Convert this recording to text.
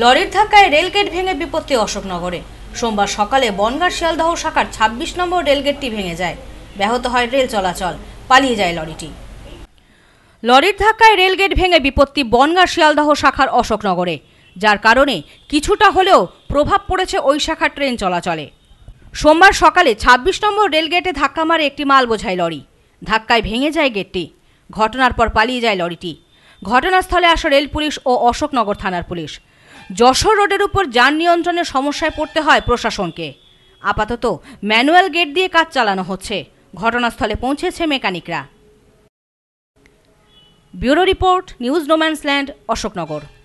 লরির ধাক্কায় রেলগেট ভেঙে বিপত্তি অশোকনগরে সোমবার সকালে বনগাঁ শিয়ালদহ শাখার ২৬ নম্বর রেলগেটটি ভেঙে যায় ব্যাহত হয় রেল চলাচল পালিয়ে যায় লরিটি লরির ধাক্কায় রেলগেট ভেঙে বিপত্তি বনগাঁ শিয়ালদহ শাখার অশোকনগরে যার কারণে কিছুটা হলেও প্রভাব পড়েছে ওই শাখার ট্রেন চলাচলে সোমবার সকালে ২৬ নম্বর রেলগেটে ধাক্কা মারে একটি মাল বোঝায় লরি ধাক্কায় ভেঙে যায় গেটটি ঘটনার পর পালিয়ে যায় লরিটি ঘটনাস্থলে আসা রেল পুলিশ ও অশোকনগর থানার পুলিশ যশোর রোডের উপর যান নিয়ন্ত্রণের সমস্যায় পড়তে হয় প্রশাসনকে আপাতত ম্যানুয়াল গেট দিয়ে কাজ চালানো হচ্ছে ঘটনাস্থলে পৌঁছেছে মেকানিকরা bureau report news no man's land Ashoknagar